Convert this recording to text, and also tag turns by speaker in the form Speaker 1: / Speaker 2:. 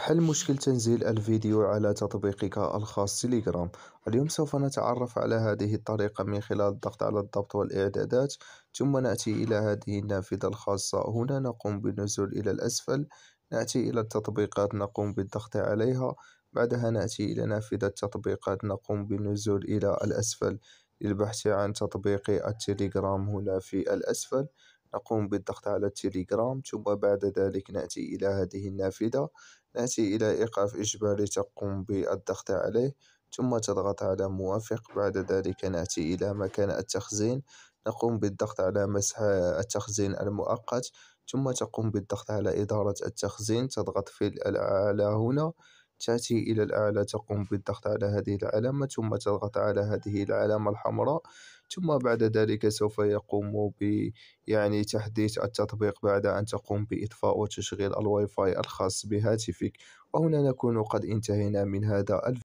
Speaker 1: حل مشكل تنزيل الفيديو على تطبيقك الخاص تليجرام اليوم سوف نتعرف على هذه الطريقة من خلال الضغط على الضبط والإعدادات ثم نأتي إلى هذه النافذة الخاصة هنا نقوم بالنزول إلى الأسفل نأتي إلى التطبيقات نقوم بالضغط عليها بعدها نأتي إلى نافذة التطبيقات نقوم بالنزول إلى الأسفل للبحث عن تطبيق التليجرام هنا في الأسفل نقوم بالضغط على التليجرام ثم بعد ذلك نأتي إلى هذه النافذة نأتي إلى إيقاف إجباري تقوم بالضغط عليه ، ثم تضغط على "موافق". بعد ذلك نأتي إلى مكان التخزين ، نقوم بالضغط على "مسح التخزين المؤقت" ثم تقوم بالضغط على "إدارة التخزين" ، تضغط في على "هنا". تأتي إلى الأعلى تقوم بالضغط على هذه العلامة ثم تضغط على هذه العلامة الحمراء ثم بعد ذلك سوف يقوم ب يعني تحديث التطبيق بعد أن تقوم بإطفاء وتشغيل الواي فاي الخاص بهاتفك وهنا نكون قد انتهينا من هذا الفيديو